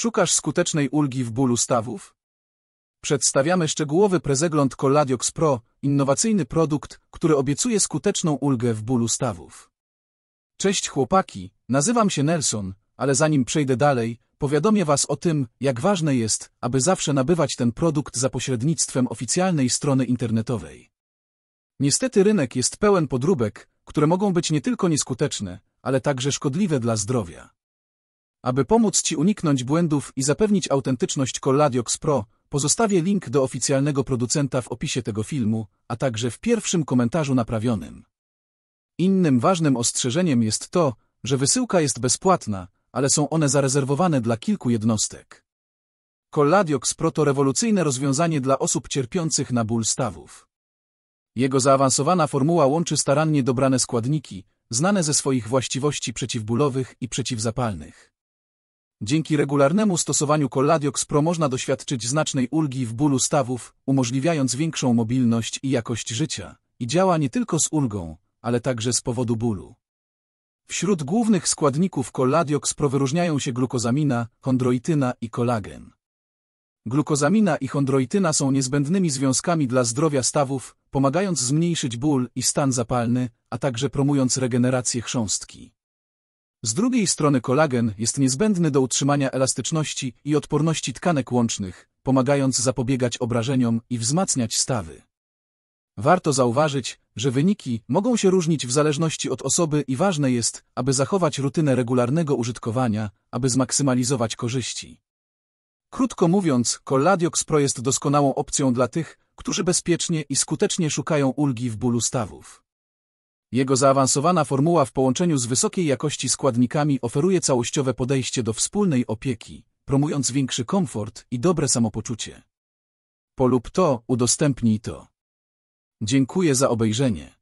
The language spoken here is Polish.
Szukasz skutecznej ulgi w bólu stawów? Przedstawiamy szczegółowy prezegląd Colladiox Pro, innowacyjny produkt, który obiecuje skuteczną ulgę w bólu stawów. Cześć chłopaki, nazywam się Nelson, ale zanim przejdę dalej, powiadomię Was o tym, jak ważne jest, aby zawsze nabywać ten produkt za pośrednictwem oficjalnej strony internetowej. Niestety rynek jest pełen podróbek, które mogą być nie tylko nieskuteczne, ale także szkodliwe dla zdrowia. Aby pomóc Ci uniknąć błędów i zapewnić autentyczność Colladiox Pro, pozostawię link do oficjalnego producenta w opisie tego filmu, a także w pierwszym komentarzu naprawionym. Innym ważnym ostrzeżeniem jest to, że wysyłka jest bezpłatna, ale są one zarezerwowane dla kilku jednostek. Colladiox Pro to rewolucyjne rozwiązanie dla osób cierpiących na ból stawów. Jego zaawansowana formuła łączy starannie dobrane składniki, znane ze swoich właściwości przeciwbólowych i przeciwzapalnych. Dzięki regularnemu stosowaniu Colladiok Pro można doświadczyć znacznej ulgi w bólu stawów, umożliwiając większą mobilność i jakość życia. I działa nie tylko z ulgą, ale także z powodu bólu. Wśród głównych składników Colladiox Pro wyróżniają się glukozamina, chondroityna i kolagen. Glukozamina i chondroityna są niezbędnymi związkami dla zdrowia stawów, pomagając zmniejszyć ból i stan zapalny, a także promując regenerację chrząstki. Z drugiej strony kolagen jest niezbędny do utrzymania elastyczności i odporności tkanek łącznych, pomagając zapobiegać obrażeniom i wzmacniać stawy. Warto zauważyć, że wyniki mogą się różnić w zależności od osoby i ważne jest, aby zachować rutynę regularnego użytkowania, aby zmaksymalizować korzyści. Krótko mówiąc, Colladiox Pro jest doskonałą opcją dla tych, którzy bezpiecznie i skutecznie szukają ulgi w bólu stawów. Jego zaawansowana formuła w połączeniu z wysokiej jakości składnikami oferuje całościowe podejście do wspólnej opieki, promując większy komfort i dobre samopoczucie. Polub to, udostępnij to. Dziękuję za obejrzenie.